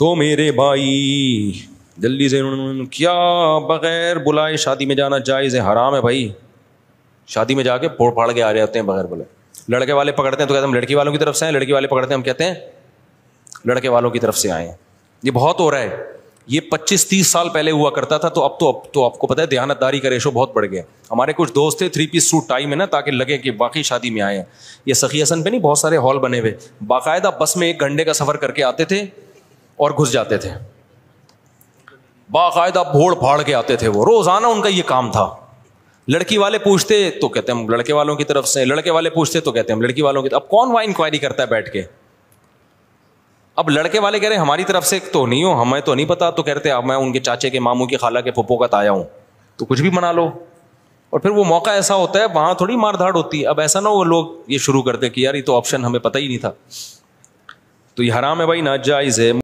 तो मेरे भाई जल्दी से उन्होंने क्या बगैर बुलाए शादी में जाना जायज़ है हराम है भाई शादी में जाके पोड़ फाड़ के आ जाते हैं बगैर बुलाए लड़के वाले पकड़ते हैं तो कहते हैं हम लड़की वालों की तरफ से आए लड़की वाले पकड़ते हैं हम कहते हैं लड़के वालों की तरफ से आए हैं ये बहुत हो रहा है ये पच्चीस तीस साल पहले हुआ करता था तो अब तो अब तो आपको पता है दयानतदारी का रेशो बहुत बढ़ गया हमारे कुछ दोस्त थे थ्री पीस सूट टाइम है ना ताकि लगे कि बाकी शादी में आए हैं ये सखी हसन पे नहीं बहुत सारे हॉल बने हुए बाकायदा बस में एक घंटे का सफ़र करके आते थे और घुस जाते थे बाकायदा भोड़ फाड़ के आते थे वो रोज़ाना उनका ये काम था लड़की वाले पूछते तो कहते हम लड़के वालों की तरफ से लड़के वाले पूछते तो कहते हम लड़की वालों की अब कौन वहाँ इंक्वायरी करता है बैठ के अब लड़के वाले कह रहे हमारी तरफ से तो नहीं हो हमें तो नहीं पता तो कहते अब मैं उनके चाचे के मामू के खाला के पप्पो का ताया हूँ तो कुछ भी बना लो और फिर वो मौका ऐसा होता है वहाँ थोड़ी मारधाड़ होती है अब ऐसा ना हो लोग ये शुरू करते कि यार ये तो ऑप्शन हमें पता ही नहीं था तो ये हराम है भाई नाजायज़ है